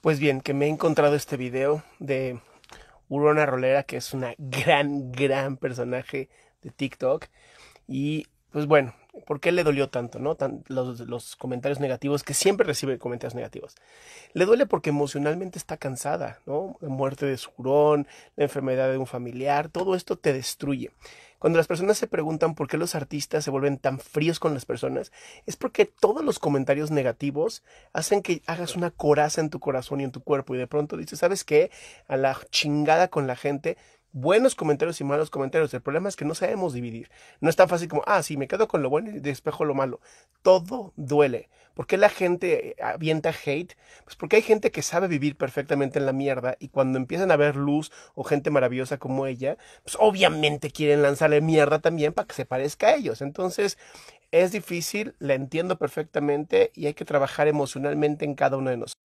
Pues bien, que me he encontrado este video de Urona Rolera, que es una gran, gran personaje de TikTok. Y pues bueno, ¿Por qué le dolió tanto, no? los, comentarios negativos, que siempre recibe comentarios negativos. Le duele porque emocionalmente está cansada, ¿no? La muerte de su hurón, la enfermedad de un familiar, todo esto te destruye. Cuando las personas se preguntan por qué los artistas se vuelven tan fríos con las personas, es porque todos los comentarios negativos hacen que hagas una coraza en tu corazón y en tu cuerpo y de pronto dices, ¿sabes qué? A la chingada con la gente, buenos comentarios y malos comentarios. El problema es que no sabemos dividir. No es tan fácil como, ah, sí, me quedo con lo bueno y despejo lo malo. Todo duele. ¿Por qué la gente eh, avienta hate? Pues porque hay gente que sabe vivir perfectamente en la mierda y cuando empiezan a ver luz o gente maravillosa como ella, pues obviamente quieren lanzarle mierda también para que se parezca a ellos. Entonces, es difícil, la entiendo perfectamente y hay que trabajar emocionalmente en cada uno de nosotros.